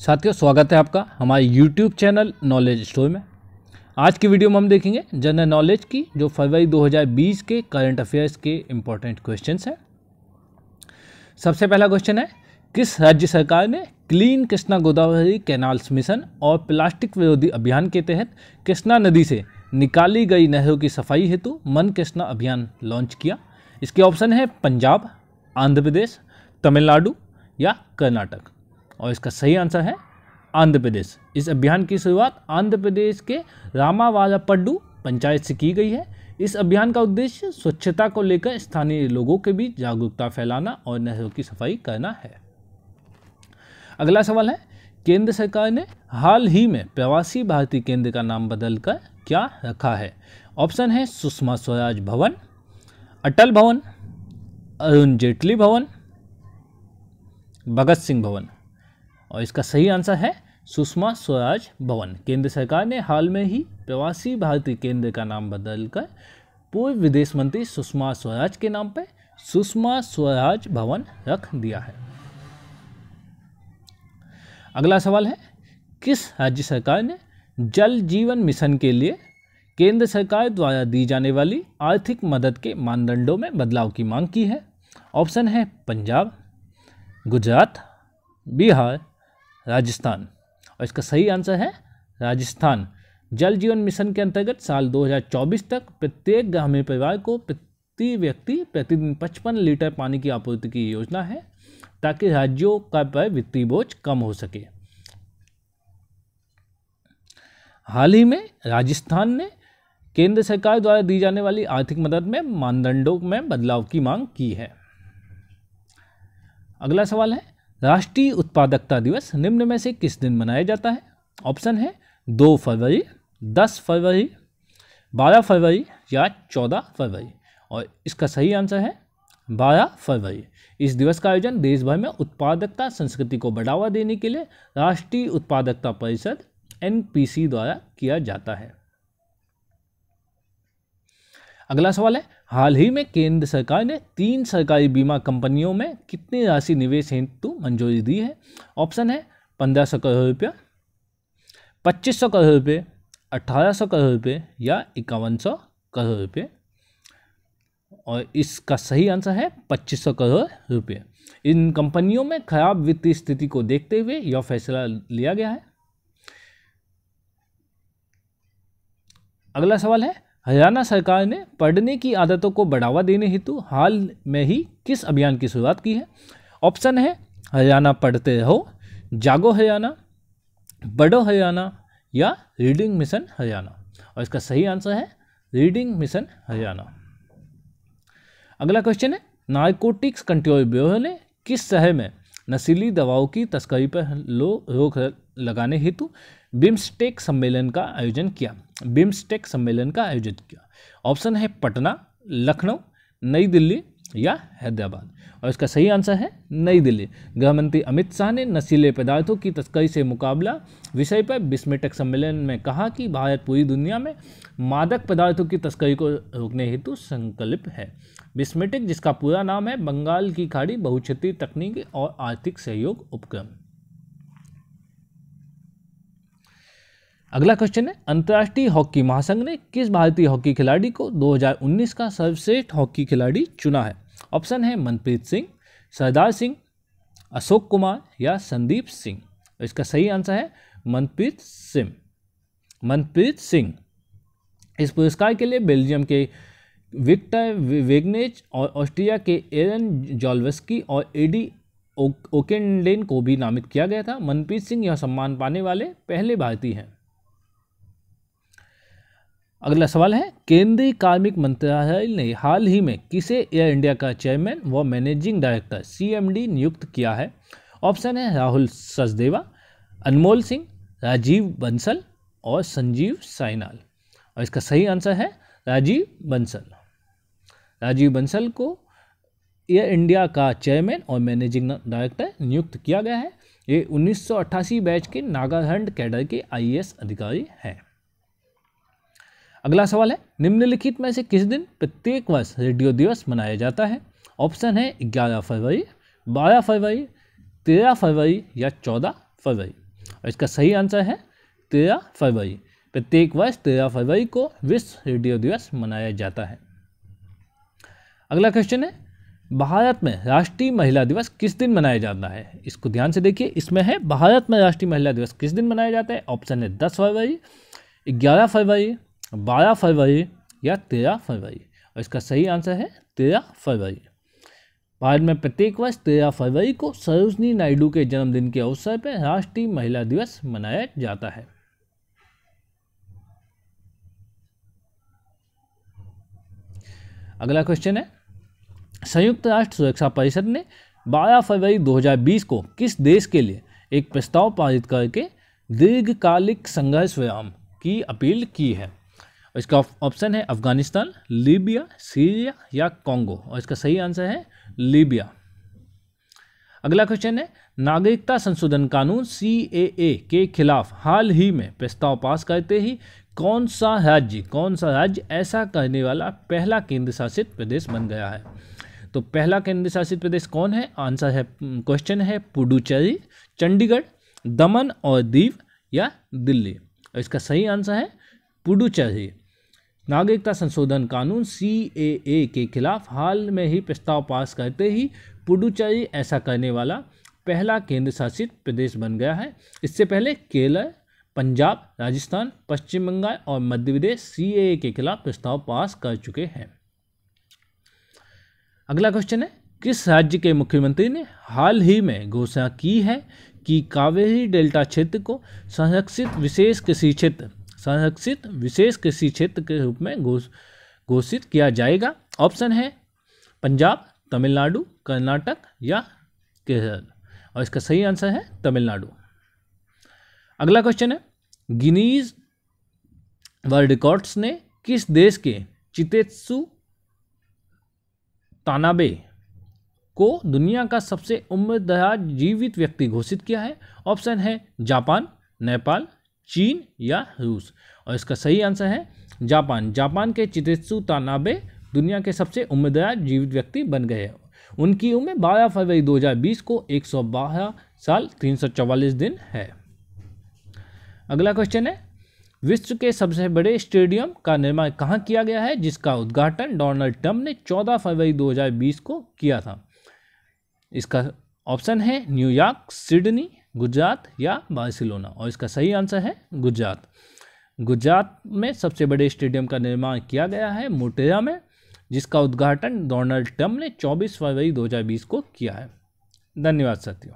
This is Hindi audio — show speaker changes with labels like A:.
A: साथियों स्वागत है आपका हमारे YouTube चैनल नॉलेज स्टोर में आज की वीडियो में हम देखेंगे जनरल नॉलेज की जो फरवरी 2020 के करंट अफेयर्स के इम्पोर्टेंट क्वेश्चन हैं सबसे पहला क्वेश्चन है किस राज्य सरकार ने clean Krishna Godavari canals mission और प्लास्टिक विरोधी अभियान के तहत कृष्णा नदी से निकाली गई नहरों की सफाई हेतु मन कृष्णा अभियान लॉन्च किया इसके ऑप्शन है पंजाब आंध्र प्रदेश तमिलनाडु या कर्नाटक और इसका सही आंसर है आंध्र प्रदेश इस अभियान की शुरुआत आंध्र प्रदेश के रामावालापड्डू पंचायत से की गई है इस अभियान का उद्देश्य स्वच्छता को लेकर स्थानीय लोगों के बीच जागरूकता फैलाना और नहरों की सफाई करना है अगला सवाल है केंद्र सरकार ने हाल ही में प्रवासी भारतीय केंद्र का नाम बदलकर क्या रखा है ऑप्शन है सुषमा स्वराज भवन अटल भवन अरुण जेटली भवन भगत सिंह भवन और इसका सही आंसर है सुषमा स्वराज भवन केंद्र सरकार ने हाल में ही प्रवासी भारतीय केंद्र का नाम बदलकर पूर्व विदेश मंत्री सुषमा स्वराज के नाम पर सुषमा स्वराज भवन रख दिया है अगला सवाल है किस राज्य सरकार ने जल जीवन मिशन के लिए केंद्र सरकार द्वारा दी जाने वाली आर्थिक मदद के मानदंडों में बदलाव की मांग की है ऑप्शन है पंजाब गुजरात बिहार राजस्थान और इसका सही आंसर है राजस्थान जल जीवन मिशन के अंतर्गत साल 2024 तक प्रत्येक ग्रामीण परिवार को प्रति व्यक्ति प्रतिदिन पचपन लीटर पानी की आपूर्ति की योजना है ताकि राज्यों का पर वित्तीय बोझ कम हो सके हाल ही में राजस्थान ने केंद्र सरकार द्वारा दी जाने वाली आर्थिक मदद में मानदंडों में बदलाव की मांग की है अगला सवाल है राष्ट्रीय उत्पादकता दिवस निम्न में से किस दिन मनाया जाता है ऑप्शन है दो फरवरी दस फरवरी बारह फरवरी या चौदह फरवरी और इसका सही आंसर है बारह फरवरी इस दिवस का आयोजन देश भर में उत्पादकता संस्कृति को बढ़ावा देने के लिए राष्ट्रीय उत्पादकता परिषद एन द्वारा किया जाता है अगला सवाल है हाल ही में केंद्र सरकार ने तीन सरकारी बीमा कंपनियों में कितनी राशि निवेश हेतु मंजूरी दी है ऑप्शन है पंद्रह सौ करोड़ रुपया पच्चीस सौ करोड़ रुपये अट्ठारह सौ करोड़ रुपये या इक्यावन सौ करोड़ रुपये और इसका सही आंसर है पच्चीस सौ करोड़ रुपये इन कंपनियों में खराब वित्तीय स्थिति को देखते हुए यह फैसला लिया गया है अगला सवाल है हरियाणा सरकार ने पढ़ने की आदतों को बढ़ावा देने हेतु हाल में ही किस अभियान की शुरुआत की है ऑप्शन है हरियाणा पढ़ते रहो जागो हरियाणा बढ़ो हरियाणा या रीडिंग मिशन हरियाणा और इसका सही आंसर है रीडिंग मिशन हरियाणा अगला क्वेश्चन है नार्कोटिक्स कंट्रोल ब्यूरो ने किस शहर में नशीली दवाओं की तस्करी पर रोक लगाने हेतु बिम्स्टेक सम्मेलन का आयोजन किया बिम्सटेक सम्मेलन का आयोजित किया ऑप्शन है पटना लखनऊ नई दिल्ली या हैदराबाद और इसका सही आंसर है नई दिल्ली गृहमंत्री अमित शाह ने नशीले पदार्थों की तस्करी से मुकाबला विषय पर बिस्मेटक सम्मेलन में कहा कि भारत पूरी दुनिया में मादक पदार्थों की तस्करी को रोकने हेतु संकल्प है बिस्मेटिक जिसका पूरा नाम है बंगाल की खाड़ी बहुक्षेत्रीय तकनीकी और आर्थिक सहयोग उपक्रम अगला क्वेश्चन है अंतर्राष्ट्रीय हॉकी महासंघ ने किस भारतीय हॉकी खिलाड़ी को 2019 का सर्वश्रेष्ठ हॉकी खिलाड़ी चुना है ऑप्शन है मनप्रीत सिंह सरदार सिंह अशोक कुमार या संदीप सिंह इसका सही आंसर है मनप्रीत सिंह मनप्रीत सिंह इस पुरस्कार के लिए बेल्जियम के विक्टर वेगनेज और ऑस्ट्रिया के एरन जॉलवस्की और एडी ओकेनडेन को भी नामित किया गया था मनप्रीत सिंह यह सम्मान पाने वाले पहले भारतीय हैं अगला सवाल है केंद्रीय कार्मिक मंत्रालय ने हाल ही में किसे एयर इंडिया का चेयरमैन व मैनेजिंग डायरेक्टर सीएमडी नियुक्त किया है ऑप्शन है राहुल सचदेवा अनमोल सिंह राजीव बंसल और संजीव साइनाल और इसका सही आंसर है राजीव बंसल राजीव बंसल को एयर इंडिया का चेयरमैन और मैनेजिंग डायरेक्टर नियुक्त किया गया है ये 1988 बैच के नागालैंड कैडर के आईएएस अधिकारी हैं अगला सवाल है निम्नलिखित में से किस दिन प्रत्येक वर्ष रेडियो दिवस मनाया जाता है ऑप्शन है ग्यारह फरवरी बारह फरवरी तेरह फरवरी या चौदह फरवरी और इसका सही आंसर है तेरह फरवरी प्रत्येक वर्ष तेरह फरवरी को विश्व रेडियो दिवस मनाया जाता है अगला क्वेश्चन है भारत में राष्ट्रीय महिला दिवस किस दिन मनाया जाता है इसको ध्यान से देखिए इसमें है भारत में राष्ट्रीय महिला दिवस किस दिन मनाया जाता है ऑप्शन है दस फरवरी ग्यारह फरवरी बारह फरवरी या तेरह फरवरी और इसका सही आंसर है तेरह फरवरी भारत में प्रत्येक वर्ष तेरह फरवरी को सरोजनी नायडू के जन्मदिन के अवसर पर राष्ट्रीय महिला दिवस मनाया जाता है अगला क्वेश्चन है संयुक्त राष्ट्र सुरक्षा परिषद ने 12 फरवरी 2020 को किस देश के लिए एक प्रस्ताव पारित करके दीर्घकालिक संघर्ष व्यायाम की अपील की है इसका ऑप्शन है अफगानिस्तान लीबिया सीरिया या कॉन्गो और इसका सही आंसर है लीबिया अगला क्वेश्चन है नागरिकता संशोधन कानून सी के खिलाफ हाल ही में प्रस्ताव पास करते ही कौन सा राज्य कौन सा राज्य ऐसा करने वाला पहला केंद्र शासित प्रदेश बन गया है तो पहला केंद्र शासित प्रदेश कौन है आंसर है क्वेश्चन है पुडुचेरी चंडीगढ़ दमन और दीव या दिल्ली इसका सही आंसर है पुडुचेरी नागरिकता संशोधन कानून सी ए ए के खिलाफ हाल में ही प्रस्ताव पास करते ही पुडुचेरी ऐसा करने वाला पहला केंद्र शासित प्रदेश बन गया है इससे पहले केरल पंजाब राजस्थान पश्चिम बंगाल और मध्य प्रदेश सी ए के खिलाफ प्रस्ताव पास कर चुके हैं अगला क्वेश्चन है किस राज्य के मुख्यमंत्री ने हाल ही में घोषणा की है कि कावेरी डेल्टा क्षेत्र को संरक्षित विशेष कृषि क्षेत्र संरक्षित विशेष कृषि क्षेत्र के रूप में घोष घोषित किया जाएगा ऑप्शन है पंजाब तमिलनाडु कर्नाटक या केरल और इसका सही आंसर है तमिलनाडु अगला क्वेश्चन है गिनीज वर्ल्ड रिकॉर्ड्स ने किस देश के चितेत्सु तानाबे को दुनिया का सबसे उम्रदराज जीवित व्यक्ति घोषित किया है ऑप्शन है जापान नेपाल चीन या रूस और इसका सही आंसर है जापान जापान के चितेत्सु तानाबे दुनिया के सबसे उम्मीदवार जीवित व्यक्ति बन गए उनकी उम्र बारह फरवरी 2020 को एक साल तीन दिन है अगला क्वेश्चन है विश्व के सबसे बड़े स्टेडियम का निर्माण कहाँ किया गया है जिसका उद्घाटन डोनाल्ड ट्रंप ने 14 फरवरी 2020 को किया था इसका ऑप्शन है न्यूयॉर्क सिडनी गुजरात या बार्सिलोना और इसका सही आंसर है गुजरात गुजरात में सबसे बड़े स्टेडियम का निर्माण किया गया है मोटेरा में जिसका उद्घाटन डोनाल्ड ट्रम्प ने 24 फरवरी 2020 को किया है धन्यवाद साथियों